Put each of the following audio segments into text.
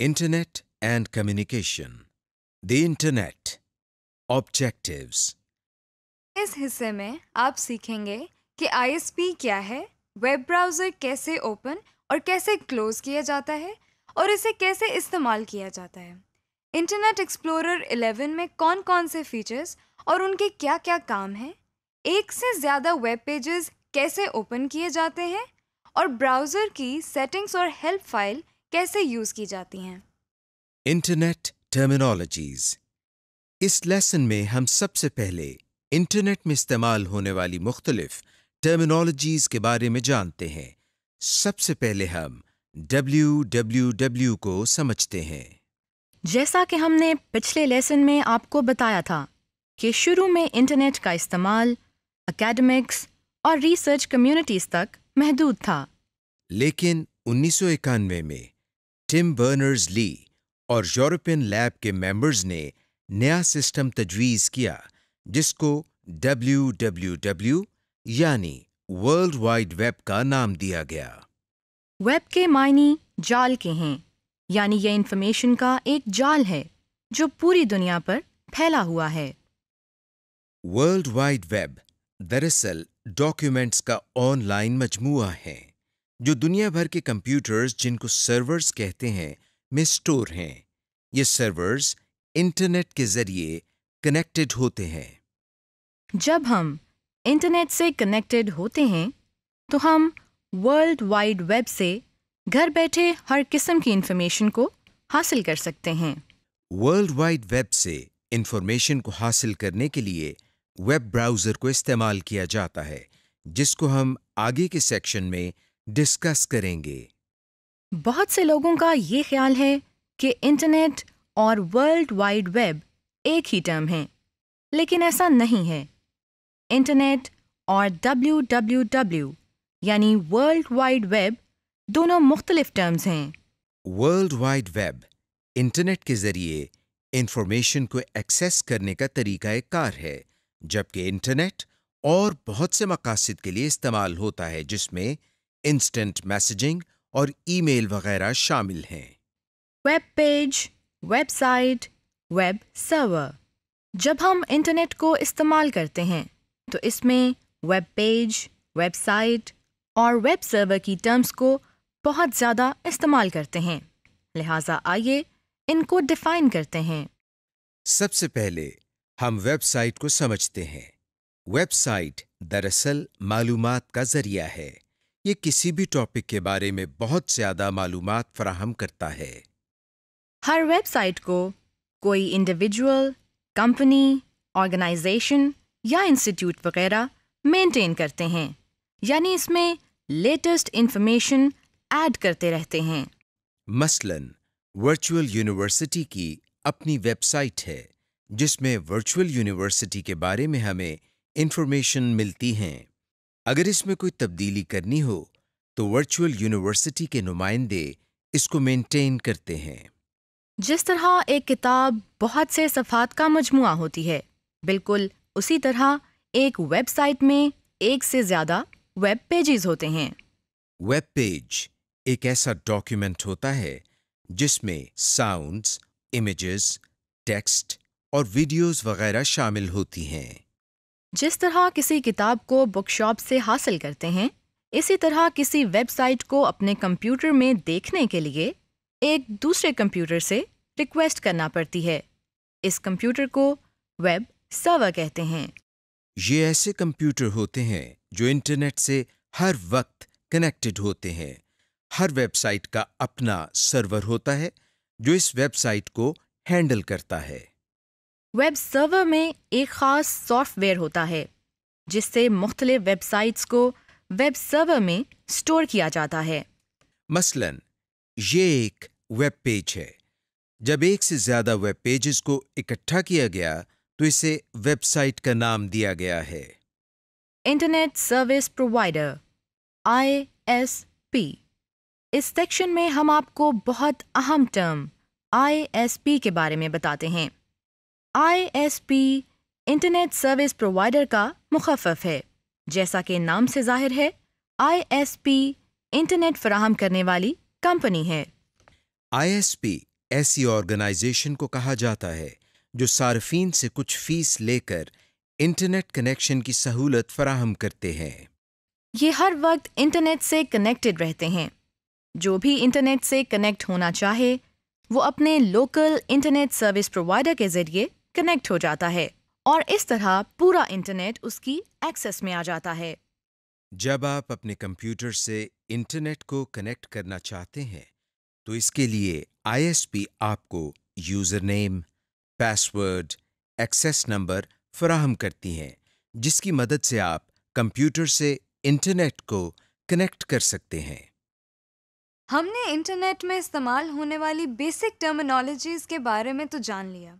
Internet and Communication The Internet Objectives इस हिस्से में आप सीखेंगे कि आईएसपी क्या है वेब ब्राउज़र कैसे ओपन और कैसे क्लोज किया जाता है और इसे कैसे इस्तेमाल किया जाता है इंटरनेट एक्सप्लोरर 11 में कौन कौन से फीचर्स और उनके क्या क्या काम हैं एक से ज़्यादा वेब पेजेस कैसे ओपन किए जाते हैं और ब्राउज़र की सेटिंग्स और हेल्प फाइल कैसे यूज की जाती हैं इंटरनेट टर्मिनोलॉजीज इस लेसन में हम सबसे पहले इंटरनेट में इस्तेमाल होने वाली मुख्तलिफ टर्मिनोलॉजीज के बारे में जानते हैं सबसे पहले हम www को समझते हैं जैसा कि हमने पिछले लेसन में आपको बताया था कि शुरू में इंटरनेट का इस्तेमाल अकेडमिक्स और रिसर्च कम्युनिटीज तक महदूद था लेकिन उन्नीस में टिम बर्नर्स ली और यूरोपियन लैब के मेंबर्स ने नया सिस्टम तजवीज़ किया जिसको डब्ल्यू यानी वर्ल्ड वाइड वेब का नाम दिया गया वेब के मायने जाल के हैं यानी यह इन्फॉर्मेशन का एक जाल है जो पूरी दुनिया पर फैला हुआ है वर्ल्ड वाइड वेब दरअसल डॉक्यूमेंट्स का ऑनलाइन मजमुआ है जो दुनिया भर के कंप्यूटर्स जिनको सर्वर्स कहते हैं में स्टोर हैं ये सर्वर्स इंटरनेट के जरिए कनेक्टेड होते हैं जब हम इंटरनेट से कनेक्टेड होते हैं तो हम वर्ल्ड वाइड वेब से घर बैठे हर किस्म की इंफॉर्मेशन को हासिल कर सकते हैं वर्ल्ड वाइड वेब से इंफॉर्मेशन को हासिल करने के लिए वेब ब्राउज़र को इस्तेमाल किया जाता है जिसको हम आगे के सेक्शन में डिस्कस करेंगे बहुत से लोगों का ये ख्याल है कि इंटरनेट और वर्ल्ड वाइड वेब एक ही टर्म है लेकिन ऐसा नहीं है इंटरनेट और डब्ल्यू यानी वर्ल्ड वाइड वेब दोनों मुख्तलिफ टर्म्स हैं वर्ल्ड वाइड वेब इंटरनेट के जरिए इंफॉर्मेशन को एक्सेस करने का तरीका एक कार है जबकि इंटरनेट और बहुत से मकासद के लिए इस्तेमाल होता है जिसमें इंस्टेंट मैसेजिंग और ईमेल वगैरह शामिल हैं web page website web server जब हम इंटरनेट को इस्तेमाल करते हैं तो इसमें वेब पेज वेबसाइट और वेब सर्वर की टर्म्स को बहुत ज़्यादा इस्तेमाल करते हैं लिहाजा आइए इनको डिफाइन करते हैं सबसे पहले हम वेबसाइट को समझते हैं वेबसाइट दरअसल मालूमात का जरिया है ये किसी भी टॉपिक के बारे में बहुत ज्यादा मालूम फ्राहम करता है हर वेबसाइट को कोई इंडिविजुअल कंपनी ऑर्गेनाइजेशन या इंस्टीट्यूट वगैरह मेंटेन करते हैं यानी इसमें लेटेस्ट इंफॉर्मेशन ऐड करते रहते हैं मसलन वर्चुअल यूनिवर्सिटी की अपनी वेबसाइट है जिसमें वर्चुअल यूनिवर्सिटी के बारे में हमें इंफॉर्मेशन मिलती हैं अगर इसमें कोई तब्दीली करनी हो तो वर्चुअल यूनिवर्सिटी के नुमाइंदे इसको मेंटेन करते हैं जिस तरह एक किताब बहुत से सफ़ात का मजमु होती है बिल्कुल उसी तरह एक वेबसाइट में एक से ज़्यादा वेब पेजेस होते हैं वेब पेज एक ऐसा डॉक्यूमेंट होता है जिसमें साउंड्स, इमेजेस, टेक्स्ट और वीडियोस वगैरह शामिल होती हैं जिस तरह किसी किताब को बुक शॉप से हासिल करते हैं इसी तरह किसी वेबसाइट को अपने कंप्यूटर में देखने के लिए एक दूसरे कंप्यूटर से रिक्वेस्ट करना पड़ती है इस कंप्यूटर को वेब सर्वर कहते हैं ये ऐसे कंप्यूटर होते हैं जो इंटरनेट से हर वक्त कनेक्टेड होते हैं हर वेबसाइट का अपना सर्वर होता है जो इस वेबसाइट को हैंडल करता है वेब सर्वर में एक ख़ास सॉफ्टवेयर होता है जिससे मुख्तलिफ वेबसाइट्स को वेब सर्वर में स्टोर किया जाता है मसलन ये एक वेब पेज है जब एक से ज़्यादा वेब पेजेस को इकट्ठा किया गया तो इसे वेबसाइट का नाम दिया गया है इंटरनेट सर्विस प्रोवाइडर पी इस सेक्शन में हम आपको बहुत अहम टर्म पी के बारे में बताते हैं आई इंटरनेट सर्विस प्रोवाइडर का मुखफ़ है जैसा कि नाम से जाहिर है पी इंटरनेट फराहम करने वाली कंपनी है पी ऐसी ऑर्गेनाइजेशन को कहा जाता है जो सार्फिन से कुछ फीस लेकर इंटरनेट कनेक्शन की सहूलत फराहम करते हैं ये हर वक्त इंटरनेट से कनेक्टेड रहते हैं जो भी इंटरनेट से कनेक्ट होना चाहे वो अपने लोकल इंटरनेट सर्विस प्रोवाइडर के जरिए कनेक्ट हो जाता है और इस तरह पूरा इंटरनेट उसकी एक्सेस में आ जाता है जब आप अपने कंप्यूटर से इंटरनेट को कनेक्ट करना चाहते हैं तो इसके लिए आईएसपी आपको user name password access number फराहम करती हैं जिसकी मदद से आप कंप्यूटर से इंटरनेट को कनेक्ट कर सकते हैं हमने इंटरनेट में इस्तेमाल होने वाली बेसिक टर्मिनोलॉजीज के बारे में तो जान लिया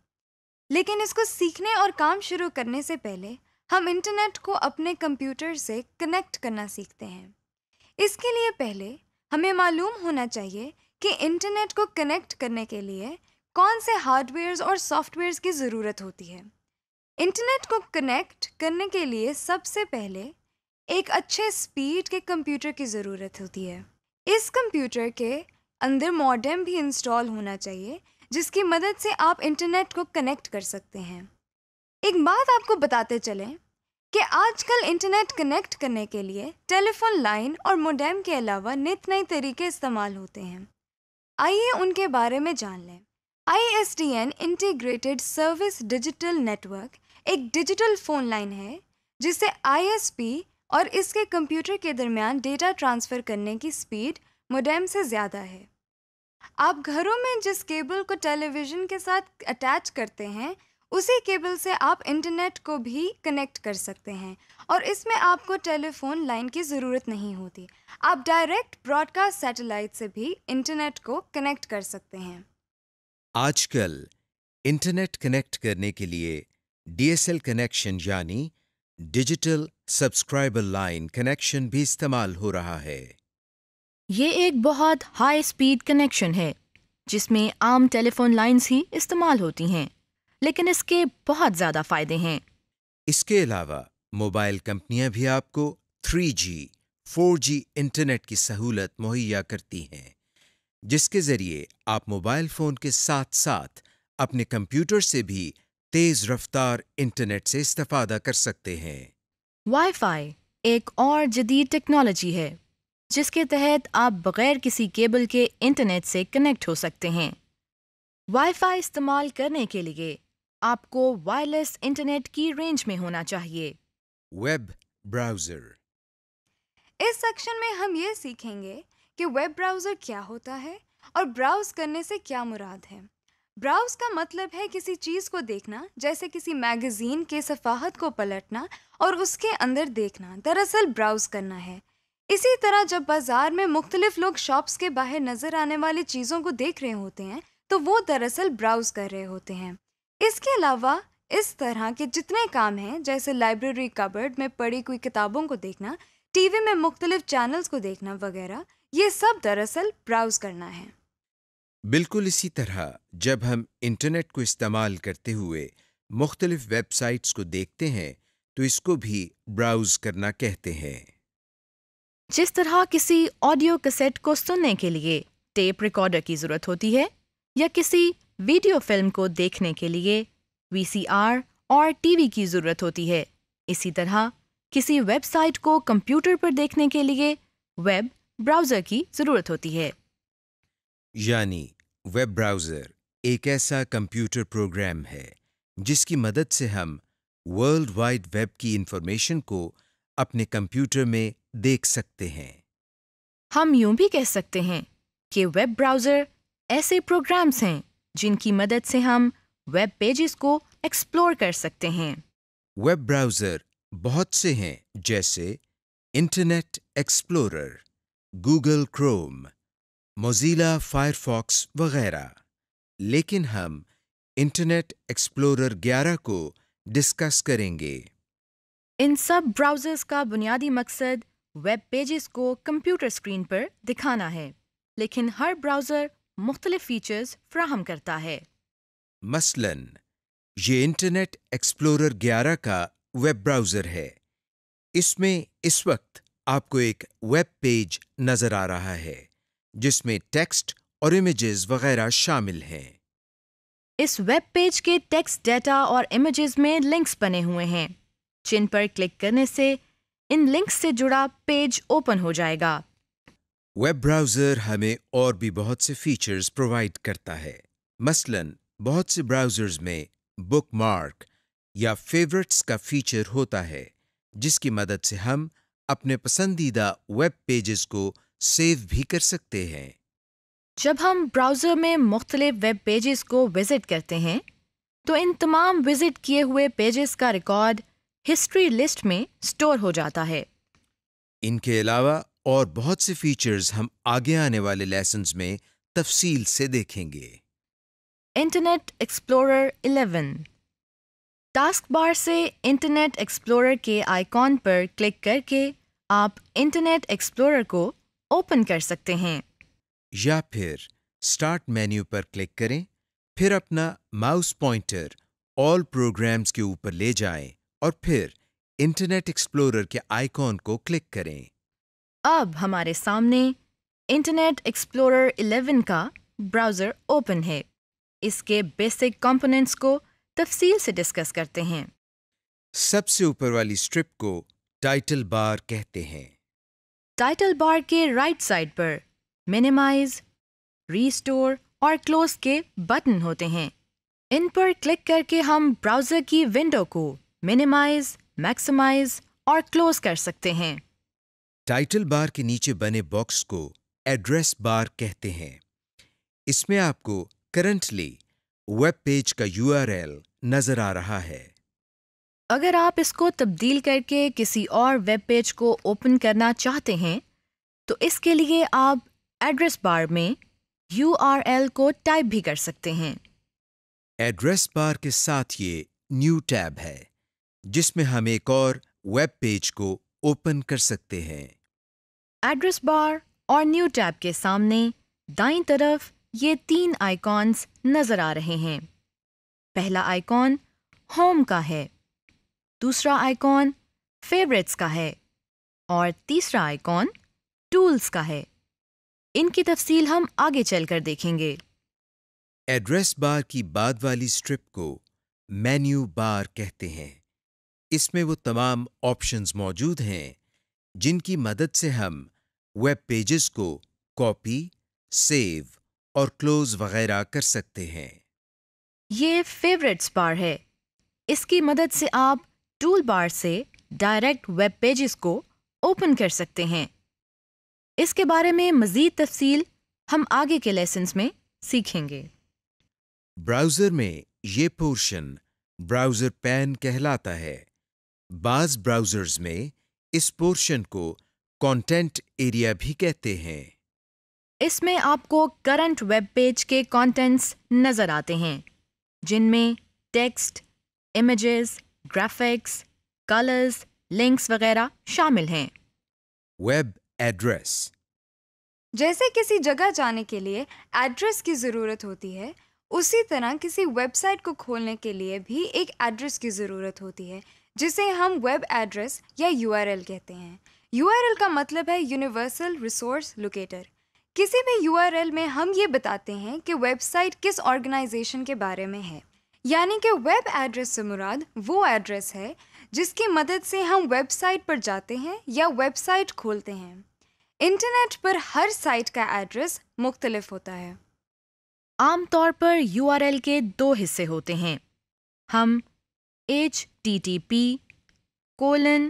लेकिन इसको सीखने और काम शुरू करने से पहले हम इंटरनेट को अपने कंप्यूटर से कनेक्ट करना सीखते हैं इसके लिए पहले हमें मालूम होना चाहिए कि इंटरनेट को कनेक्ट करने के लिए कौन से हार्डवेयर्स और सॉफ्टवेयर्स की ज़रूरत होती है इंटरनेट को कनेक्ट करने के लिए सबसे पहले एक अच्छे स्पीड के कंप्यूटर की ज़रूरत होती है इस कंप्यूटर के अंदर मॉडेम भी इंस्टॉल होना चाहिए जिसकी मदद से आप इंटरनेट को कनेक्ट कर सकते हैं एक बात आपको बताते चलें कि आजकल इंटरनेट कनेक्ट करने के लिए टेलीफोन लाइन और मोडेम के अलावा नित नए तरीके इस्तेमाल होते हैं आइए उनके बारे में जान लें I integrated service digital network एक डिजिटल फ़ोन लाइन है जिसे आई और इसके कंप्यूटर के दरमियान डेटा ट्रांसफ़र करने की स्पीड मोडेम से ज़्यादा है आप घरों में जिस केबल को टेलीविज़न के साथ अटैच करते हैं उसी केबल से आप इंटरनेट को भी कनेक्ट कर सकते हैं और इसमें आपको टेलीफोन लाइन की ज़रूरत नहीं होती आप डायरेक्ट ब्रॉडकास्ट सैटेलाइट से भी इंटरनेट को कनेक्ट कर सकते हैं आजकल इंटरनेट कनेक्ट करने के लिए डीएसएल कनेक्शन यानी डिजिटल सब्सक्राइबर लाइन कनेक्शन भी इस्तेमाल हो रहा है ये एक बहुत हाई स्पीड कनेक्शन है जिसमें आम टेलीफोन लाइंस ही इस्तेमाल होती हैं लेकिन इसके बहुत ज़्यादा फ़ायदे हैं इसके अलावा मोबाइल कंपनियां भी आपको 3G, 4G इंटरनेट की सहूलत मुहैया करती हैं जिसके ज़रिए आप मोबाइल फ़ोन के साथ साथ अपने कंप्यूटर से भी तेज़ रफ्तार इंटरनेट से इस्तेफादा कर सकते हैं वाईफाई एक और जदीद टेक्नोलॉजी है जिसके तहत आप बगैर किसी केबल के इंटरनेट से कनेक्ट हो सकते हैं वाईफाई इस्तेमाल करने के लिए आपको वायरलेस इंटरनेट की रेंज में होना चाहिए वेब ब्राउज़र इस सेक्शन में हम ये सीखेंगे कि वेब ब्राउज़र क्या होता है और ब्राउज़ करने से क्या मुराद है ब्राउज़ का मतलब है किसी चीज़ को देखना जैसे किसी मैगज़ीन के सफाहत को पलटना और उसके अंदर देखना दरअसल ब्राउज़ करना है इसी तरह जब बाजार में मुख्तलिफ लोग शॉप्स के बाहर नजर आने वाली चीज़ों को देख रहे होते हैं तो वो दरअसल ब्राउज कर रहे होते हैं इसके अलावा इस तरह के जितने काम हैं जैसे लाइब्रेरी कबर्ड में पड़ी हुई किताबों को देखना टीवी में मुख्तलिफ चैनल्स को देखना वगैरह ये सब दरअसल ब्राउज करना है बिल्कुल इसी तरह जब हम इंटरनेट को इस्तेमाल करते हुए मुख्तलिफ वेबसाइट्स को देखते हैं तो इसको भी ब्राउज करना कहते हैं जिस तरह किसी ऑडियो कैसेट को सुनने के लिए टेप रिकॉर्डर की ज़रूरत होती है या किसी वीडियो फिल्म को देखने के लिए वीसीआर और टीवी की ज़रूरत होती है इसी तरह किसी वेबसाइट को कंप्यूटर पर देखने के लिए वेब ब्राउज़र की ज़रूरत होती है यानी वेब ब्राउज़र एक ऐसा कंप्यूटर प्रोग्राम है जिसकी मदद से हम वर्ल्ड वाइड वेब की इंफॉर्मेशन को अपने कंप्यूटर में देख सकते हैं हम यूं भी कह सकते हैं कि वेब ब्राउज़र ऐसे प्रोग्राम्स हैं जिनकी मदद से हम वेब पेजेस को एक्सप्लोर कर सकते हैं वेब ब्राउज़र बहुत से हैं जैसे internet explorer Google Chrome Mozilla Firefox वगैरह लेकिन हम इंटरनेट एक्सप्लोरर 11 को डिस्कस करेंगे इन सब ब्राउज़र्स का बुनियादी मकसद वेब पेजेस को कंप्यूटर स्क्रीन पर दिखाना है लेकिन हर ब्राउज़र मुख्तलिफ फीचर्स फ्राहम करता है मसलन ये इंटरनेट एक्सप्लोरर 11 का वेब ब्राउज़र है इसमें इस वक्त आपको एक वेब पेज नज़र आ रहा है जिसमें टेक्स्ट और इमेजेस वगैरह शामिल हैं इस वेब पेज के टेक्स्ट डेटा और इमेजेस में लिंक्स बने हुए हैं जिन पर क्लिक करने से इन लिंक्स से जुड़ा पेज ओपन हो जाएगा वेब ब्राउज़र हमें और भी बहुत से फीचर्स प्रोवाइड करता है मसलन बहुत से ब्राउज़र्स में बुकमार्क या फेवरेट्स का फीचर होता है जिसकी मदद से हम अपने पसंदीदा वेब पेजेस को सेव भी कर सकते हैं जब हम ब्राउज़र में मुख्तलिफ वेब पेजेस को विज़िट करते हैं तो इन तमाम विज़िट किए हुए पेजेस का रिकॉर्ड हिस्ट्री लिस्ट में स्टोर हो जाता है इनके अलावा और बहुत से फीचर्स हम आगे आने वाले लेसन में तफसील से देखेंगे इंटरनेट एक्सप्लोरर 11 टास्क बार से इंटरनेट एक्सप्लोरर के आइकॉन पर क्लिक करके आप इंटरनेट एक्सप्लोरर को ओपन कर सकते हैं या फिर स्टार्ट मेन्यू पर क्लिक करें फिर अपना माउस पॉइंटर ऑल प्रोग्राम्स के ऊपर ले जाएं और फिर इंटरनेट एक्सप्लोरर के आइकॉन को क्लिक करें अब हमारे सामने इंटरनेट एक्सप्लोरर 11 का ब्राउज़र ओपन है इसके बेसिक कंपोनेंट्स को तफसील से डिस्कस करते हैं सबसे ऊपर वाली स्ट्रिप को टाइटल बार कहते हैं टाइटल बार के राइट साइड पर मिनिमाइज रीस्टोर और क्लोज के बटन होते हैं इन पर क्लिक करके हम ब्राउज़र की विंडो को मिनिमाइज मैक्सिमाइज और क्लोज कर सकते हैं टाइटल बार के नीचे बने बॉक्स को एड्रेस बार कहते हैं इसमें आपको करंटली वेब पेज का यूआरएल नजर आ रहा है अगर आप इसको तब्दील करके किसी और वेब पेज को ओपन करना चाहते हैं तो इसके लिए आप एड्रेस बार में यूआरएल को टाइप भी कर सकते हैं एड्रेस बार के साथ ये न्यू टैब है जिसमें हम एक और वेब पेज को ओपन कर सकते हैं एड्रेस बार और न्यू टैब के सामने दाई तरफ ये तीन आइकॉन्स नजर आ रहे हैं पहला आइकॉन होम का है दूसरा आइकॉन फेवरेट्स का है और तीसरा आइकॉन टूल्स का है इनकी तफसील हम आगे चलकर देखेंगे एड्रेस बार की बाद वाली स्ट्रिप को मेन्यू बार कहते हैं इसमें वो तमाम ऑप्शंस मौजूद हैं जिनकी मदद से हम वेब पेजेस को कॉपी सेव और क्लोज वगैरह कर सकते हैं ये फेवरेट्स बार है इसकी मदद से आप टूल बार से डायरेक्ट वेब पेजेस को ओपन कर सकते हैं इसके बारे में मज़ीद तफसील हम आगे के लेसन में सीखेंगे ब्राउज़र में ये पोर्शन ब्राउज़र पैन कहलाता है बाज ब्राउजर्स में इस पोर्शन को कंटेंट एरिया भी कहते हैं इसमें आपको करंट वेब पेज के कंटेंट्स नज़र आते हैं जिनमें text images graphics colours links वगैरह शामिल हैं वेब एड्रेस जैसे किसी जगह जाने के लिए एड्रेस की ज़रूरत होती है उसी तरह किसी वेबसाइट को खोलने के लिए भी एक एड्रेस की ज़रूरत होती है जिसे हम वेब एड्रेस या यू कहते हैं यू का मतलब है यूनिवर्सल रिसोर्स लोकेटर किसी भी यू में हम ये बताते हैं कि वेबसाइट किस ऑर्गेनाइजेशन के बारे में है यानी कि वेब एड्रेस से मुराद वो एड्रेस है जिसकी मदद से हम वेबसाइट पर जाते हैं या वेबसाइट खोलते हैं इंटरनेट पर हर साइट का एड्रेस मुख्तलिफ होता है आमतौर पर यू के दो हिस्से होते हैं हम H http colon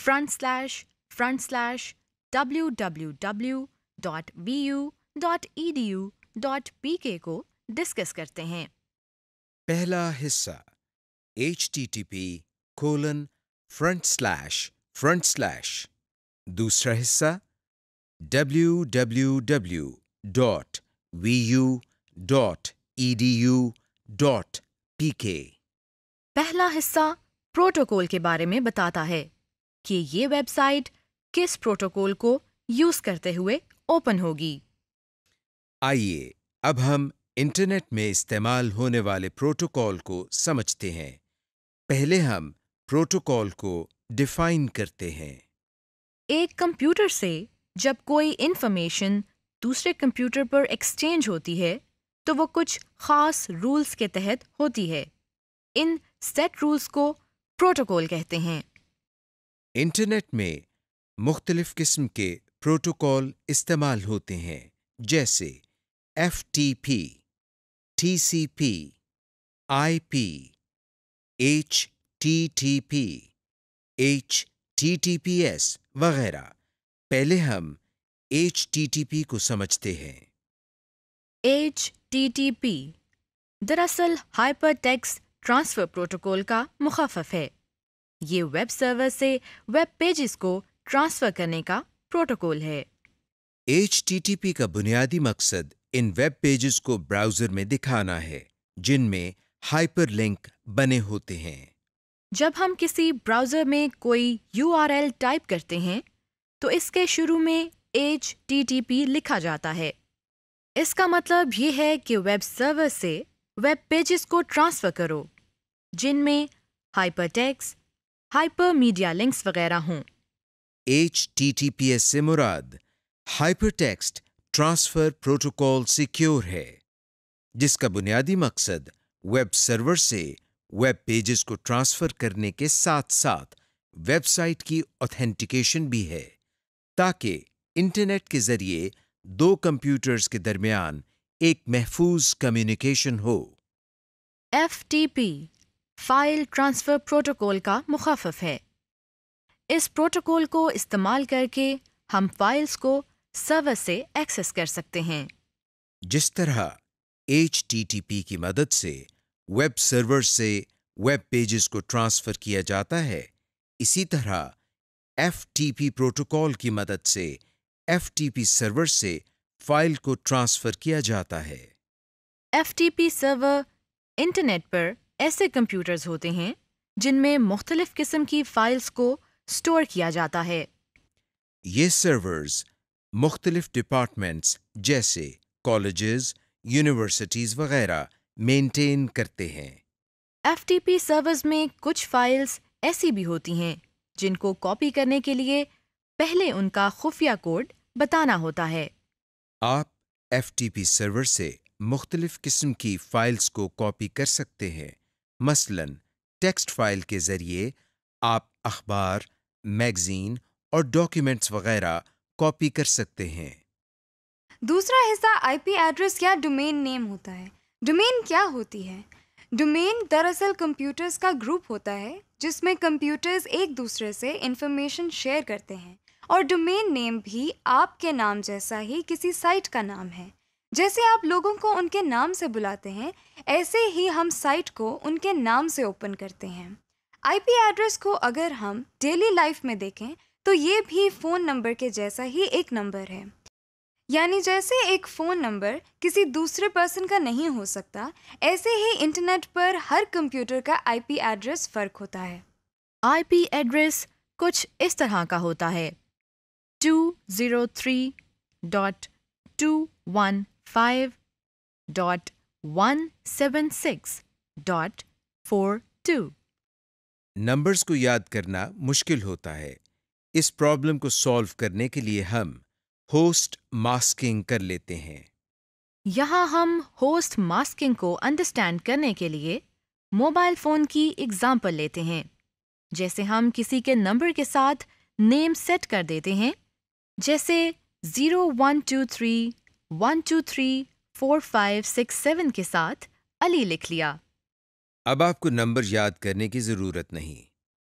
front colon front slash front slash W W W dot V dot dot को डिस्कस करते हैं पहला हिस्सा H T T P colon front slash front slash दूसरा हिस्सा W W W dot V U dot dot पहला हिस्सा protocol के बारे में बताता है कि ये वेबसाइट किस प्रोटोकॉल को यूज करते हुए ओपन होगी आइए अब हम इंटरनेट में इस्तेमाल होने वाले प्रोटोकॉल को समझते हैं पहले हम प्रोटोकॉल को डिफाइन करते हैं एक कंप्यूटर से जब कोई इंफॉर्मेशन दूसरे कंप्यूटर पर एक्सचेंज होती है तो वो कुछ खास रूल्स के तहत होती है इन सेट रूल्स को प्रोटोकॉल कहते हैं इंटरनेट में मुख्तलिफ किस्म के प्रोटोकॉल इस्तेमाल होते हैं जैसे F T P T C P I P H T T P H T T P S वगैरह पहले हम एच टी टी पी को समझते हैं एच टी टी पी दरअसल हाइपर टेक्स्ट ट्रांसफर प्रोटोकॉल का मुखाफ है ये वेब सर्वर से वेब पेजेस को ट्रांसफर करने का प्रोटोकॉल है एच का बुनियादी मकसद इन वेब पेजेस को ब्राउजर में दिखाना है जिनमें हाइपरलिंक बने होते हैं जब हम किसी ब्राउजर में कोई यू टाइप करते हैं तो इसके शुरू में एच लिखा जाता है इसका मतलब ये है कि वेब सर्वर से वेब पेजेस को ट्रांसफ़र करो जिनमें हाइपरटेक्स, हाइपर मीडिया लिंक्स वगैरह हों H T T P S से मुराद हाइपरटेक्स्ट ट्रांसफर प्रोटोकॉल सिक्योर है जिसका बुनियादी मकसद वेब सर्वर से वेब पेजेस को ट्रांसफर करने के साथ साथ वेबसाइट की ऑथेंटिकेशन भी है ताकि इंटरनेट के जरिए दो कंप्यूटर्स के दरमियान एक महफूज कम्युनिकेशन हो F T P file transfer protocol का मुखाफ है इस प्रोटोकॉल को इस्तेमाल करके हम फाइल्स को सर्वर से एक्सेस कर सकते हैं जिस तरह एच की मदद से वेब सर्वर से वेब पेजेस को ट्रांसफ़र किया जाता है इसी तरह एफ प्रोटोकॉल की मदद से एफ सर्वर से फाइल को ट्रांसफ़र किया जाता है एफ सर्वर इंटरनेट पर ऐसे कंप्यूटर्स होते हैं जिनमें मुख्तलिफ किस्म की फाइल्स को स्टोर किया जाता है ये सर्वर्स मुख्तलिफ डिपार्टमेंट्स जैसे कॉलेज यूनिवर्सिटीज़ वगैरह मेंटेन करते हैं एफ टी पी सर्वर्स में कुछ फाइल्स ऐसी भी होती हैं जिनको कॉपी करने के लिए पहले उनका खुफिया कोड बताना होता है आप एफ टी पी सर्वर से मुख्तलिफ किस्म की फाइल्स को कॉपी कर सकते हैं मसलन टेक्स्ट फाइल के ज़रिए आप अखबार मैगज़ीन और डॉक्यूमेंट्स वगैरह कॉपी कर सकते हैं दूसरा हिस्सा आईपी एड्रेस या डोमेन नेम होता है डोमेन क्या होती है डोमेन दरअसल कंप्यूटर्स का ग्रुप होता है जिसमें कंप्यूटर्स एक दूसरे से इंफॉर्मेशन शेयर करते हैं और डोमेन नेम भी आपके नाम जैसा ही किसी साइट का नाम है जैसे आप लोगों को उनके नाम से बुलाते हैं ऐसे ही हम साइट को उनके नाम से ओपन करते हैं आईपी एड्रेस को अगर हम डेली लाइफ में देखें तो ये भी फ़ोन नंबर के जैसा ही एक नंबर है यानी जैसे एक फ़ोन नंबर किसी दूसरे पर्सन का नहीं हो सकता ऐसे ही इंटरनेट पर हर कंप्यूटर का आईपी एड्रेस फ़र्क होता है आईपी एड्रेस कुछ इस तरह का होता है two zero three dot two one 5.176.42 numbers को याद करना मुश्किल होता है इस प्रॉब्लम को सॉल्व करने के लिए हम होस्ट मास्किंग कर लेते हैं यहाँ हम होस्ट मास्किंग को अंडरस्टैंड करने के लिए मोबाइल फोन की एग्जाम्पल लेते हैं जैसे हम किसी के नंबर के साथ नेम सेट कर देते हैं जैसे zero one two three one two three four five six seven के साथ अली लिख लिया अब आपको नंबर याद करने की ज़रूरत नहीं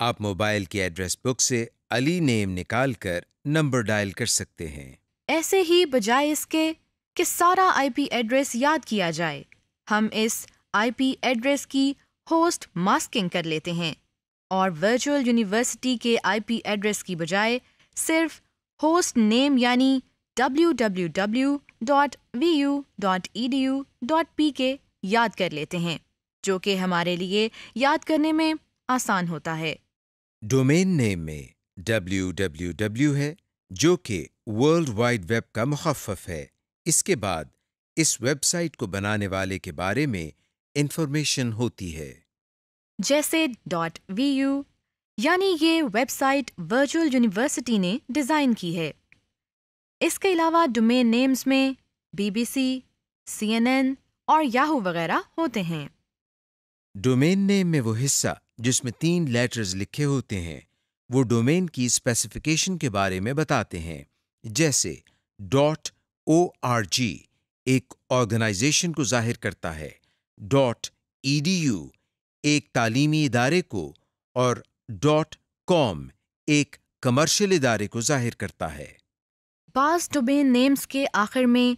आप मोबाइल की एड्रेस बुक से अली नेम निकालकर नंबर डायल कर सकते हैं ऐसे ही बजाय इसके कि सारा आईपी एड्रेस याद किया जाए हम इस आईपी एड्रेस की होस्ट मास्किंग कर लेते हैं और वर्चुअल यूनिवर्सिटी के आईपी एड्रेस की बजाय सिर्फ होस्ट नेम यानी www.vu.edu.pk याद कर लेते हैं जो कि हमारे लिए याद करने में आसान होता है डोमेन नेम में www है जो कि वर्ल्ड वाइड वेब का मुखफ है इसके बाद इस वेबसाइट को बनाने वाले के बारे में इंफॉर्मेशन होती है जैसे डॉट वी यानी ये वेबसाइट वर्चुअल यूनिवर्सिटी ने डिज़ाइन की है इसके अलावा डोमेन नेम्स में बीबीसी सीएनएन और याहू वगैरह होते हैं डोमेन नेम में वो हिस्सा जिसमें तीन लेटर्स लिखे होते हैं वो डोमेन की स्पेसिफिकेशन के बारे में बताते हैं जैसे डॉट ओ आर जी एक ऑर्गेनाइजेशन को जाहिर करता है डॉट ई डी यू एक तालीमी इदारे को और डॉट कॉम एक कमर्शियल इदारे को जाहिर करता है बास डोमेन नेम्स के आखिर में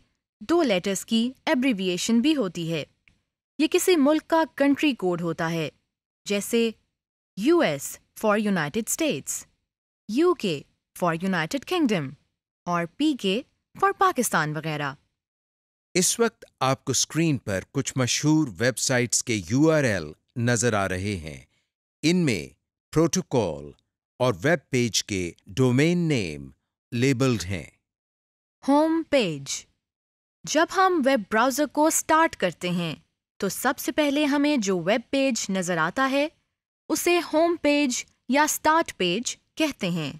दो लेटर्स की एब्रीविएशन भी होती है ये किसी मुल्क का कंट्री कोड होता है जैसे US for United States UK for United Kingdom और पीके फॉर पाकिस्तान वगैरह इस वक्त आपको स्क्रीन पर कुछ मशहूर वेबसाइट्स के यूआरएल नजर आ रहे हैं इनमें प्रोटोकॉल और वेब पेज के डोमेन नेम लेबल्ड हैं होम पेज जब हम वेब ब्राउज़र को स्टार्ट करते हैं तो सबसे पहले हमें जो वेब पेज नज़र आता है उसे होम पेज या स्टार्ट पेज कहते हैं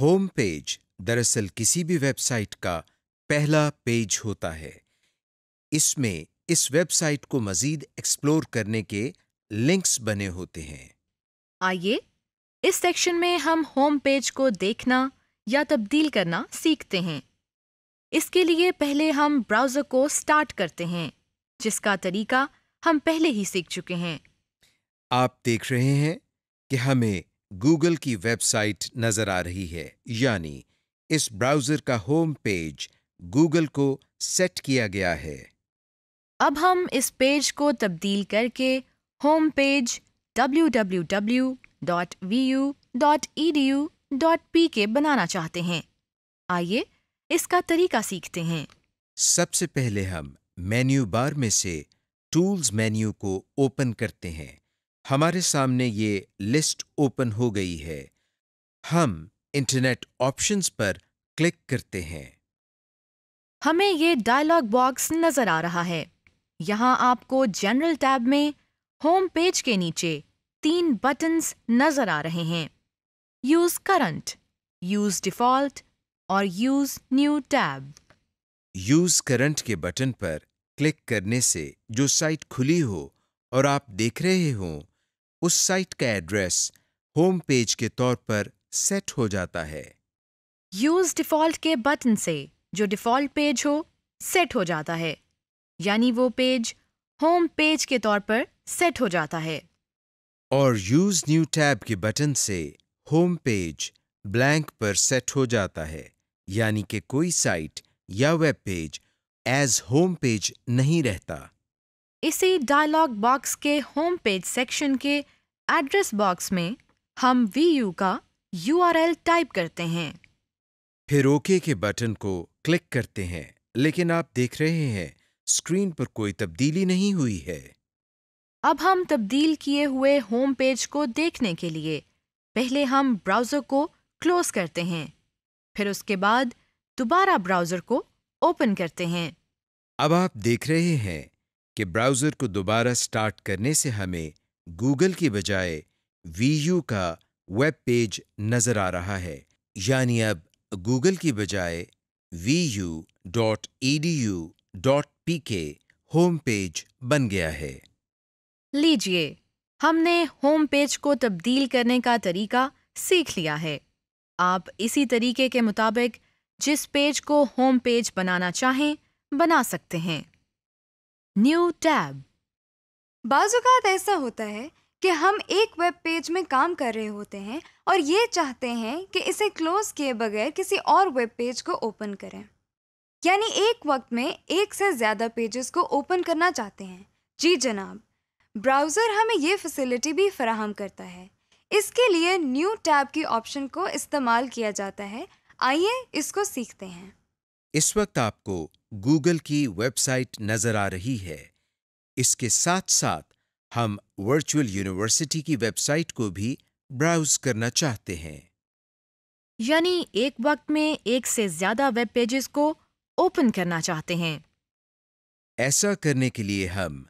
होम पेज दरअसल किसी भी वेबसाइट का पहला पेज होता है इसमें इस वेबसाइट को मजीद एक्सप्लोर करने के लिंक्स बने होते हैं आइए इस सेक्शन में हम होम पेज को देखना या तब्दील करना सीखते हैं इसके लिए पहले हम ब्राउज़र को स्टार्ट करते हैं जिसका तरीका हम पहले ही सीख चुके हैं आप देख रहे हैं कि हमें गूगल की वेबसाइट नज़र आ रही है यानी इस ब्राउज़र का होम पेज गूगल को सेट किया गया है अब हम इस पेज को तब्दील करके होम पेज www.vu.edu.pk बनाना चाहते हैं आइए इसका तरीका सीखते हैं सबसे पहले हम मेन्यू बार में से टूल्स मेन्यू को ओपन करते हैं हमारे सामने ये लिस्ट ओपन हो गई है हम इंटरनेट ऑप्शंस पर क्लिक करते हैं हमें ये डायलॉग बॉक्स नजर आ रहा है यहाँ आपको जनरल टैब में होम पेज के नीचे तीन बटन्स नजर आ रहे हैं यूज करंट यूज डिफॉल्ट और use new tab use current के बटन पर क्लिक करने से जो साइट खुली हो और आप देख रहे हो उस साइट का एड्रेस होम पेज के तौर पर सेट हो जाता है यूज डिफॉल्ट के बटन से जो डिफॉल्ट पेज हो सेट हो जाता है यानी वो पेज होम पेज के तौर पर सेट हो जाता है और यूज न्यू टैब के बटन से होम पेज ब्लैंक पर सेट हो जाता है यानी कि कोई साइट या web page as home page नहीं रहता इसी डायलॉग बॉक्स के होम पेज सेक्शन के एड्रेस बॉक्स में हम वी यू का यू टाइप करते हैं फिर ओके के बटन को क्लिक करते हैं लेकिन आप देख रहे हैं स्क्रीन पर कोई तब्दीली नहीं हुई है अब हम तब्दील किए हुए होम पेज को देखने के लिए पहले हम ब्राउज़र को क्लोज करते हैं फिर उसके बाद दोबारा ब्राउज़र को ओपन करते हैं अब आप देख रहे हैं कि ब्राउज़र को दोबारा स्टार्ट करने से हमें गूगल की बजाय वी का वेब पेज नज़र आ रहा है यानी अब गूगल की बजाय vu.edu.pk होम पेज बन गया है लीजिए हमने होम पेज को तब्दील करने का तरीका सीख लिया है आप इसी तरीके के मुताबिक जिस पेज को होम पेज बनाना चाहें बना सकते हैं न्यू टैब बाजुकात ऐसा होता है कि हम एक वेब पेज में काम कर रहे होते हैं और ये चाहते हैं कि इसे क्लोज किए बगैर किसी और वेब पेज को ओपन करें यानी एक वक्त में एक से ज़्यादा पेजेस को ओपन करना चाहते हैं जी जनाब ब्राउज़र हमें ये फैसिलिटी भी फराहम करता है इसके लिए न्यू टैब की ऑप्शन को इस्तेमाल किया जाता है आइए इसको सीखते हैं इस वक्त आपको गूगल की वेबसाइट नजर आ रही है इसके साथ साथ हम वर्चुअल यूनिवर्सिटी की वेबसाइट को भी ब्राउज करना चाहते हैं यानी एक वक्त में एक से ज्यादा वेब पेजेस को ओपन करना चाहते हैं ऐसा करने के लिए हम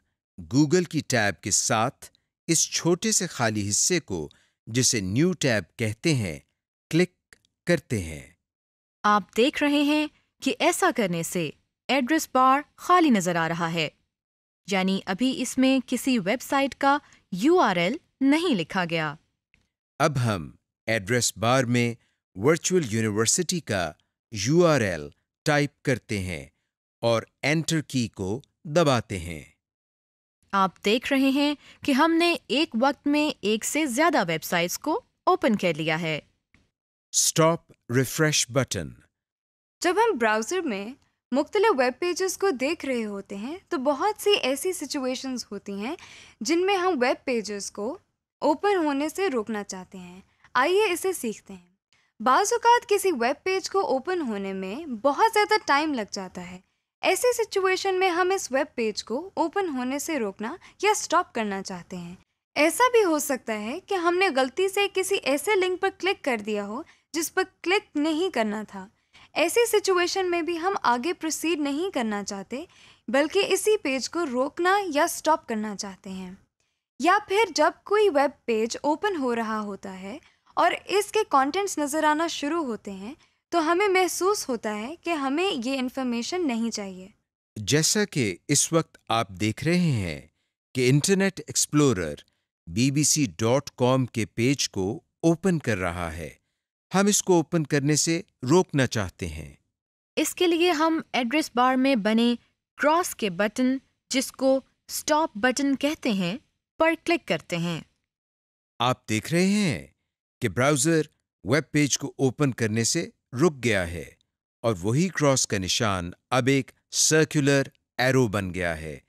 गूगल की टैब के साथ इस छोटे से खाली हिस्से को जिसे न्यू टैब कहते हैं क्लिक करते हैं आप देख रहे हैं कि ऐसा करने से एड्रेस बार खाली नजर आ रहा है यानी अभी इसमें किसी वेबसाइट का यूआरएल नहीं लिखा गया अब हम एड्रेस बार में वर्चुअल यूनिवर्सिटी का यूआरएल टाइप करते हैं और एंटर की को दबाते हैं आप देख रहे हैं कि हमने एक वक्त में एक से ज्यादा वेबसाइट्स को ओपन कर लिया है स्टॉप रिफ्रेश बटन जब हम ब्राउजर में मुख्तलि वेब पेजेस को देख रहे होते हैं तो बहुत सी ऐसी सिचुएशंस होती हैं जिनमें हम वेब पेजेस को ओपन होने से रोकना चाहते हैं आइए इसे सीखते हैं बाज़ात किसी वेब पेज को ओपन होने में बहुत ज़्यादा टाइम लग जाता है ऐसे सिचुएशन में हम इस वेब पेज को ओपन होने से रोकना या स्टॉप करना चाहते हैं ऐसा भी हो सकता है कि हमने गलती से किसी ऐसे लिंक पर क्लिक कर दिया हो जिस पर क्लिक नहीं करना था ऐसी सिचुएशन में भी हम आगे प्रोसीड नहीं करना चाहते बल्कि इसी पेज को रोकना या स्टॉप करना चाहते हैं या फिर जब कोई वेब पेज ओपन हो रहा होता है और इसके कंटेंट्स नज़र आना शुरू होते हैं तो हमें महसूस होता है कि हमें ये इन्फॉर्मेशन नहीं चाहिए जैसा कि इस वक्त आप देख रहे हैं कि इंटरनेट एक्सप्लोरर कॉम के पेज को ओपन कर रहा है हम इसको ओपन करने से रोकना चाहते हैं इसके लिए हम एड्रेस बार में बने क्रॉस के बटन जिसको स्टॉप बटन कहते हैं पर क्लिक करते हैं आप देख रहे हैं कि ब्राउजर वेब पेज को ओपन करने से रुक गया है और वही क्रॉस का निशान अब एक सर्कुलर एरो बन गया है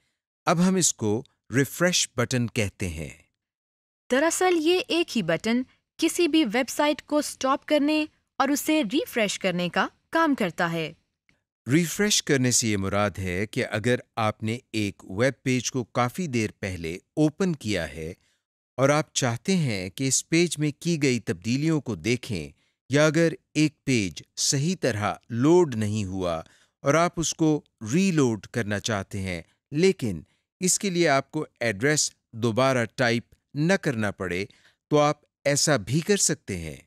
अब हम इसको रिफ्रेश बटन कहते हैं दरअसल ये एक ही बटन किसी भी वेबसाइट को स्टॉप करने और उसे रिफ्रेश करने का काम करता है रिफ्रेश करने से ये मुराद है कि अगर आपने एक वेब पेज को काफ़ी देर पहले ओपन किया है और आप चाहते हैं कि इस पेज में की गई तब्दीलियों को देखें या अगर एक पेज सही तरह लोड नहीं हुआ और आप उसको रीलोड करना चाहते हैं लेकिन इसके लिए आपको एड्रेस दोबारा टाइप न करना पड़े तो आप ऐसा भी कर सकते हैं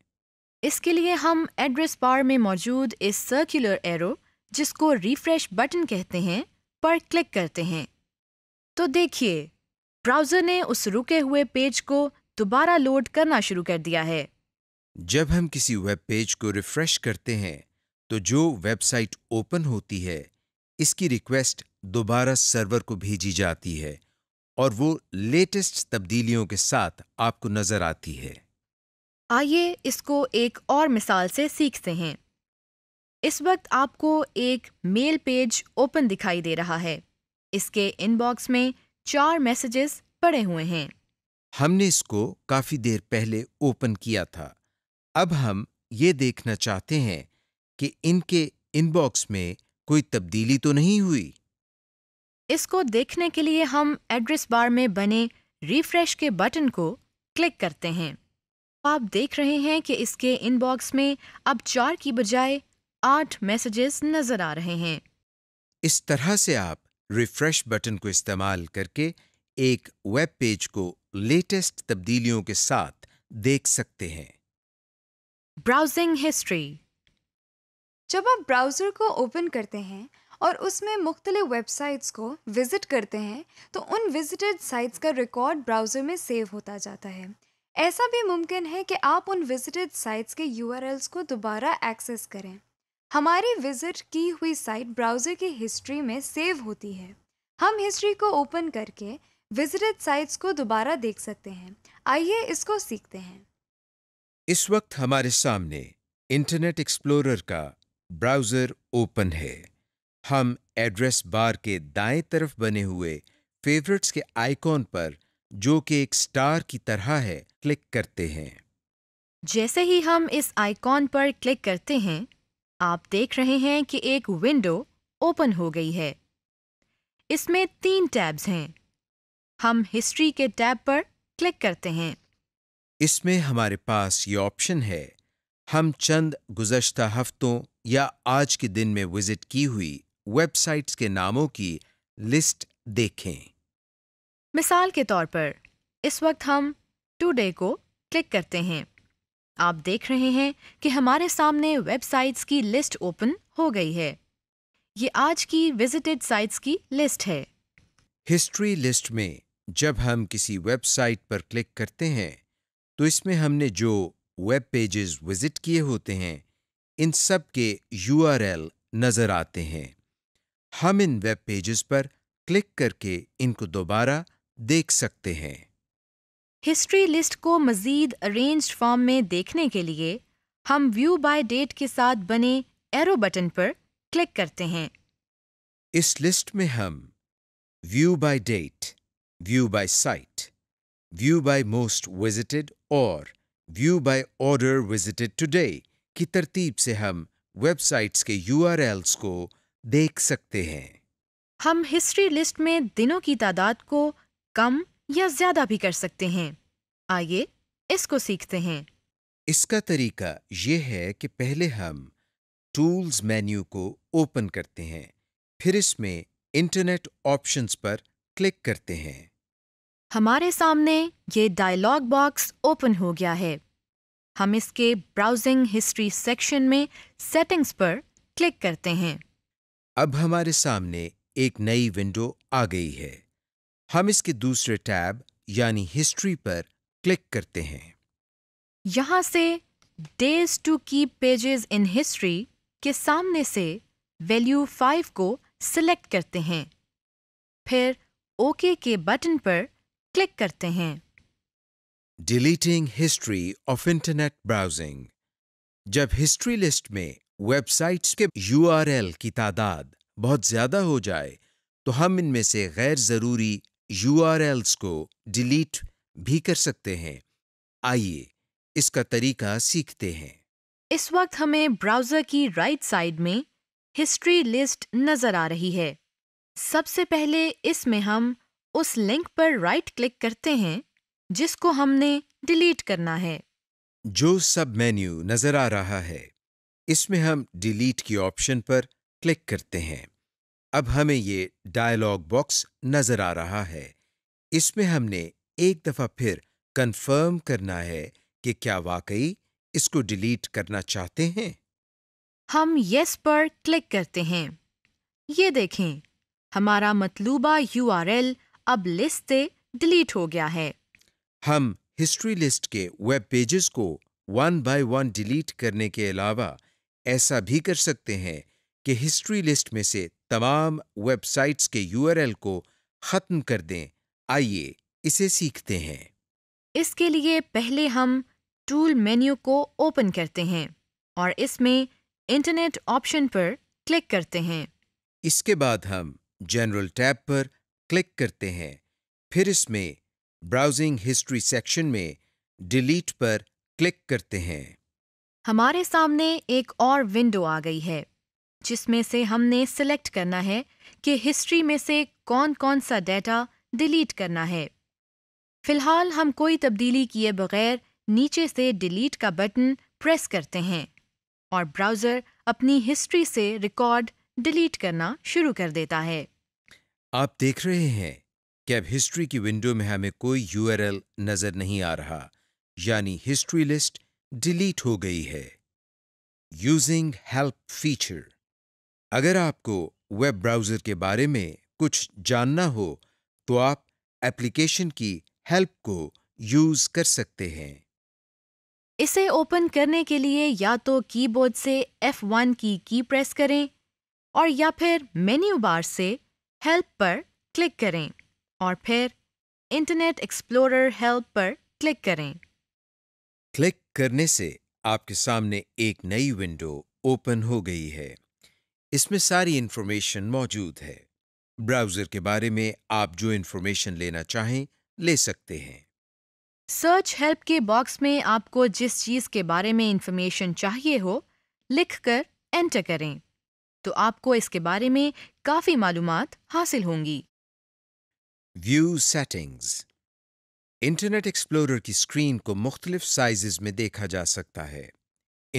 इसके लिए हम एड्रेस बार में मौजूद इस सर्कुलर एरो जिसको रिफ्रेश बटन कहते हैं पर क्लिक करते हैं तो देखिए ब्राउज़र ने उस रुके हुए पेज को दोबारा लोड करना शुरू कर दिया है जब हम किसी वेब पेज को रिफ्रेश करते हैं तो जो वेबसाइट ओपन होती है इसकी रिक्वेस्ट दोबारा सर्वर को भेजी जाती है और वो लेटेस्ट तब्दीलियों के साथ आपको नजर आती है आइए इसको एक और मिसाल से सीखते हैं इस वक्त आपको एक मेल पेज ओपन दिखाई दे रहा है इसके इनबॉक्स में चार मैसेजेस पड़े हुए हैं हमने इसको काफी देर पहले ओपन किया था अब हम ये देखना चाहते हैं कि इनके इनबॉक्स में कोई तब्दीली तो नहीं हुई इसको देखने के लिए हम एड्रेस बार में बने रिफ्रेश के बटन को क्लिक करते हैं आप देख रहे हैं कि इसके इनबॉक्स में अब चार की बजाय आठ मैसेजेस नजर आ रहे हैं इस तरह से आप रिफ्रेश बटन को इस्तेमाल करके एक वेब पेज को लेटेस्ट तब्दीलियों के साथ देख सकते हैं ब्राउजिंग हिस्ट्री जब आप ब्राउज़र को ओपन करते हैं और उसमें मुख्तलि वेबसाइट्स को विज़िट करते हैं तो उन विजिटेड साइट्स का रिकॉर्ड ब्राउज़र में सेव होता जाता है ऐसा भी मुमकिन है कि आप उन विजिटेड साइट्स के यू को दोबारा एक्सेस करें हमारी विज़िट की हुई साइट ब्राउज़र की हिस्ट्री में सेव होती है हम हिस्ट्री को ओपन करके विजिटेड साइट्स को दोबारा देख सकते हैं आइए इसको सीखते हैं इस वक्त हमारे सामने इंटरनेट एक्सप्लोरर का ब्राउज़र ओपन है हम एड्रेस बार के दाएं तरफ बने हुए फेवरेट्स के आइकॉन पर जो कि एक स्टार की तरह है क्लिक करते हैं जैसे ही हम इस आइकॉन पर क्लिक करते हैं आप देख रहे हैं कि एक विंडो ओपन हो गई है इसमें तीन टैब्स हैं हम हिस्ट्री के टैब पर क्लिक करते हैं इसमें हमारे पास ये ऑप्शन है हम चंद गुजशत हफ्तों या आज के दिन में विजिट की हुई वेबसाइट्स के नामों की लिस्ट देखें मिसाल के तौर पर इस वक्त हम टुडे को क्लिक करते हैं आप देख रहे हैं कि हमारे सामने वेबसाइट्स की लिस्ट ओपन हो गई है ये आज की विजिटेड साइट्स की लिस्ट है हिस्ट्री लिस्ट में जब हम किसी वेबसाइट पर क्लिक करते हैं तो इसमें हमने जो वेब पेजेस विजिट किए होते हैं इन सब के यू नज़र आते हैं हम इन वेब पेजेस पर क्लिक करके इनको दोबारा देख सकते हैं हिस्ट्री लिस्ट को मजीद अरेंज फॉर्म में देखने के लिए हम व्यू बाय डेट के साथ बने एरो बटन पर क्लिक करते हैं इस लिस्ट में हम view by date view by site view by most visited और view by order visited today की तरतीब से हम वेबसाइट्स के यू को देख सकते हैं हम हिस्ट्री लिस्ट में दिनों की तादाद को कम या ज्यादा भी कर सकते हैं आइए इसको सीखते हैं इसका तरीका ये है कि पहले हम टूल्स मेन्यू को ओपन करते हैं फिर इसमें इंटरनेट ऑप्शंस पर क्लिक करते हैं हमारे सामने ये डायलॉग बॉक्स ओपन हो गया है हम इसके ब्राउजिंग हिस्ट्री सेक्शन में सेटिंग्स पर क्लिक करते हैं अब हमारे सामने एक नई विंडो आ गई है हम इसके दूसरे टैब यानी हिस्ट्री पर क्लिक करते हैं यहाँ से days to keep pages in history के सामने से वैल्यू फाइव को सिलेक्ट करते हैं फिर ओके के बटन पर क्लिक करते हैं deleting history of internet browsing जब हिस्ट्री लिस्ट में वेबसाइट्स के यूआरएल की तादाद बहुत ज़्यादा हो जाए तो हम इनमें से गैर ज़रूरी यूआरएल्स को डिलीट भी कर सकते हैं आइए इसका तरीका सीखते हैं इस वक्त हमें ब्राउज़र की राइट साइड में हिस्ट्री लिस्ट नज़र आ रही है सबसे पहले इसमें हम उस लिंक पर राइट क्लिक करते हैं जिसको हमने डिलीट करना है जो सब मेन्यू नजर आ रहा है इसमें हम डिलीट की ऑप्शन पर क्लिक करते हैं अब हमें ये डायलॉग बॉक्स नजर आ रहा है इसमें हमने एक दफा फिर कंफर्म करना है कि क्या वाकई इसको डिलीट करना चाहते हैं हम यस पर क्लिक करते हैं ये देखें हमारा मतलूबा यूआरएल अब लिस्ट से डिलीट हो गया है हम हिस्ट्री लिस्ट के वेब पेजेस को वन बाय वन डिलीट करने के अलावा ऐसा भी कर सकते हैं कि हिस्ट्री लिस्ट में से तमाम वेबसाइट्स के यूआरएल को खत्म कर दें आइए इसे सीखते हैं इसके लिए पहले हम टूल मेन्यू को ओपन करते हैं और इसमें इंटरनेट ऑप्शन पर क्लिक करते हैं इसके बाद हम जनरल टैब पर क्लिक करते हैं फिर इसमें ब्राउजिंग हिस्ट्री सेक्शन में डिलीट पर क्लिक करते हैं हमारे सामने एक और विंडो आ गई है जिसमें से हमने सिलेक्ट करना है कि हिस्ट्री में से कौन कौन सा डेटा डिलीट करना है फिलहाल हम कोई तब्दीली किए बगैर नीचे से डिलीट का बटन प्रेस करते हैं और ब्राउज़र अपनी हिस्ट्री से रिकॉर्ड डिलीट करना शुरू कर देता है आप देख रहे हैं कि अब हिस्ट्री की विंडो में हमें कोई यूआरएल नजर नहीं आ रहा यानी हिस्ट्री लिस्ट डिलीट हो गई है यूजिंग हेल्प फीचर अगर आपको वेब ब्राउज़र के बारे में कुछ जानना हो तो आप एप्लीकेशन की हेल्प को यूज कर सकते हैं इसे ओपन करने के लिए या तो कीबोर्ड से F1 की की प्रेस करें और या फिर मेन्यू बार से हेल्प पर क्लिक करें और फिर इंटरनेट एक्सप्लोरर हेल्प पर क्लिक करें क्लिक करने से आपके सामने एक नई विंडो ओपन हो गई है इसमें सारी इंफॉर्मेशन मौजूद है ब्राउजर के बारे में आप जो इंफॉर्मेशन लेना चाहें ले सकते हैं सर्च हेल्प के बॉक्स में आपको जिस चीज के बारे में इंफॉर्मेशन चाहिए हो लिखकर एंटर करें तो आपको इसके बारे में काफ़ी मालूम हासिल होंगी व्यू सेटिंग्स इंटरनेट एक्सप्लोरर की स्क्रीन को मुख्तलिफ साइजेस में देखा जा सकता है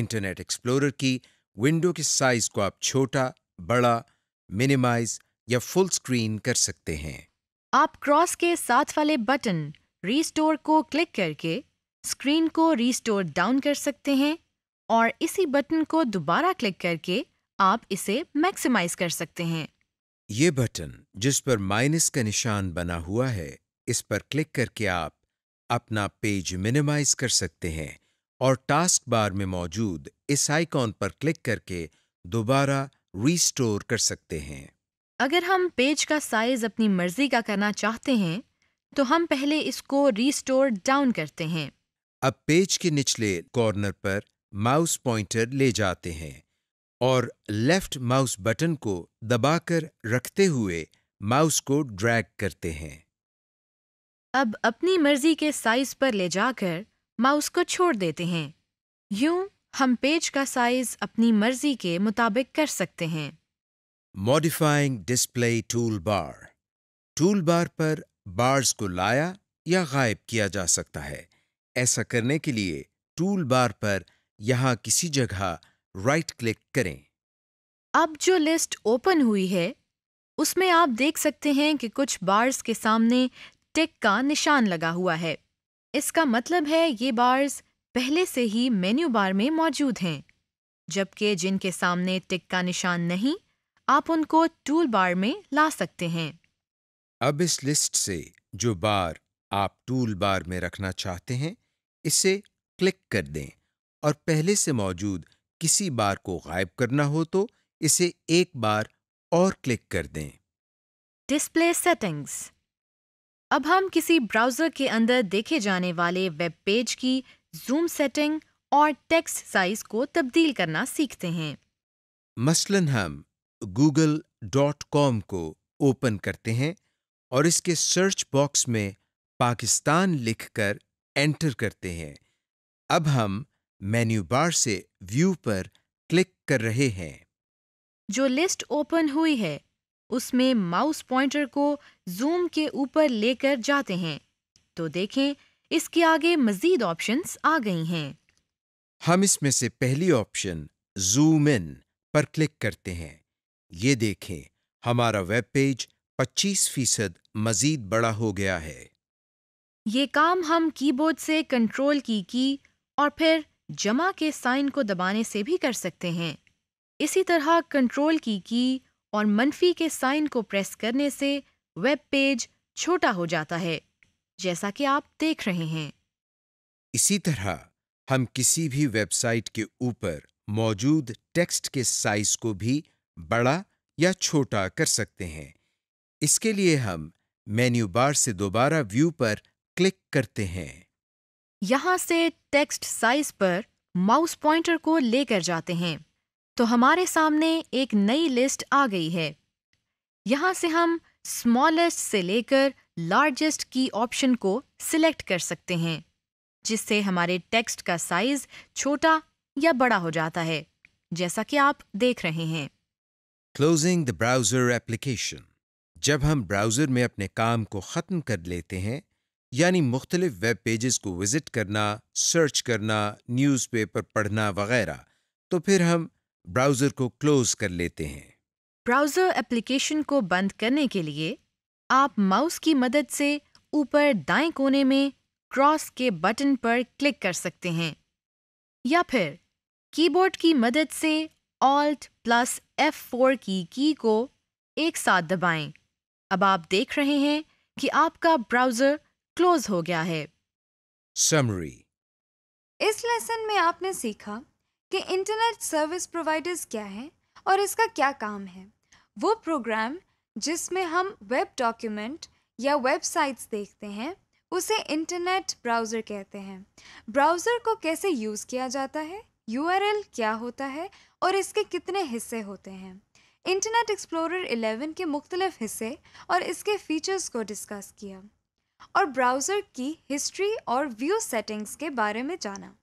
इंटरनेट एक्सप्लोरर की विंडो के साइज को आप छोटा बड़ा मिनिमाइज या फुल स्क्रीन कर सकते हैं आप क्रॉस के साथ वाले बटन रीस्टोर को क्लिक करके स्क्रीन को रीस्टोर डाउन कर सकते हैं और इसी बटन को दोबारा क्लिक करके आप इसे मैक्सिमाइज कर सकते हैं ये बटन जिस पर माइनस का निशान बना हुआ है इस पर क्लिक करके आप अपना पेज मिनिमाइज कर सकते हैं और टास्क बार में मौजूद इस आइकॉन पर क्लिक करके दोबारा रीस्टोर कर सकते हैं अगर हम पेज का साइज अपनी मर्जी का करना चाहते हैं तो हम पहले इसको रीस्टोर डाउन करते हैं अब पेज के निचले कॉर्नर पर माउस पॉइंटर ले जाते हैं और लेफ्ट माउस बटन को दबाकर रखते हुए माउस को ड्रैग करते हैं अब अपनी मर्जी के साइज पर ले जाकर माउस को छोड़ देते हैं यूं हम पेज का साइज अपनी मर्जी के मुताबिक कर सकते हैं modifying display tool bar tool bar पर बार्स को लाया या गायब किया जा सकता है ऐसा करने के लिए टूल बार पर यहाँ किसी जगह राइट क्लिक करें अब जो लिस्ट ओपन हुई है उसमें आप देख सकते हैं कि कुछ बार्स के सामने टिक का निशान लगा हुआ है इसका मतलब है ये बार्स पहले से ही मेन्यू बार में मौजूद हैं जबकि जिनके सामने टिक का निशान नहीं आप उनको टूल बार में ला सकते हैं अब इस लिस्ट से जो बार आप टूल बार में रखना चाहते हैं इसे क्लिक कर दें और पहले से मौजूद किसी बार को गायब करना हो तो इसे एक बार और क्लिक कर दें डिस्प्ले सेटिंग्स अब हम किसी ब्राउज़र के अंदर देखे जाने वाले वेब पेज की जूम सेटिंग और टेक्स्ट साइज को तब्दील करना सीखते हैं मसलन हम गूगल डॉट कॉम को ओपन करते हैं और इसके सर्च बॉक्स में पाकिस्तान लिखकर एंटर करते हैं अब हम मेन्यू बार से व्यू पर क्लिक कर रहे हैं जो लिस्ट ओपन हुई है उसमें माउस पॉइंटर को जूम के ऊपर लेकर जाते हैं तो देखें इसके आगे मजीद ऑप्शंस आ गई हैं हम इसमें से पहली ऑप्शन जूम इन पर क्लिक करते हैं ये देखें हमारा वेब पेज 25 फीसद मजीद बड़ा हो गया है ये काम हम कीबोर्ड से कंट्रोल की की और फिर जमा के साइन को दबाने से भी कर सकते हैं इसी तरह कंट्रोल की की और मनफी के साइन को प्रेस करने से वेब पेज छोटा हो जाता है जैसा कि आप देख रहे हैं इसी तरह हम किसी भी वेबसाइट के ऊपर मौजूद टेक्स्ट के साइज को भी बड़ा या छोटा कर सकते हैं इसके लिए हम मेन्यू बार से दोबारा व्यू पर क्लिक करते हैं यहाँ से टेक्स्ट साइज पर माउस पॉइंटर को लेकर जाते हैं तो हमारे सामने एक नई लिस्ट आ गई है यहाँ से हम स्मॉलेस्ट से लेकर लार्जेस्ट की ऑप्शन को सिलेक्ट कर सकते हैं जिससे हमारे टेक्स्ट का साइज छोटा या बड़ा हो जाता है जैसा कि आप देख रहे हैं क्लोजिंग द ब्राउजर एप्लीकेशन जब हम ब्राउजर में अपने काम को खत्म कर लेते हैं यानी मुख्तलिफ वेब पेजेस को विज़िट करना सर्च करना न्यूज़पेपर पढ़ना वगैरह तो फिर हम ब्राउज़र को क्लोज कर लेते हैं ब्राउज़र एप्लीकेशन को बंद करने के लिए आप माउस की मदद से ऊपर दाएं कोने में क्रॉस के बटन पर क्लिक कर सकते हैं या फिर कीबोर्ड की मदद से ऑल्ट प्लस एफ फोर की की को एक साथ दबाएं। अब आप देख रहे हैं कि आपका ब्राउज़र क्लोज हो गया है समरी इस लेसन में आपने सीखा कि इंटरनेट सर्विस प्रोवाइडर्स क्या हैं और इसका क्या काम है वो प्रोग्राम जिसमें हम वेब डॉक्यूमेंट या वेबसाइट्स देखते हैं उसे इंटरनेट ब्राउज़र कहते हैं ब्राउज़र को कैसे यूज़ किया जाता है यू क्या होता है और इसके कितने हिस्से होते हैं इंटरनेट एक्सप्लोरर 11 के मुख्तलिफ हिस्से और इसके फीचर्स को डिस्कस किया और ब्राउज़र की हिस्ट्री और व्यू सेटिंग्स के बारे में जाना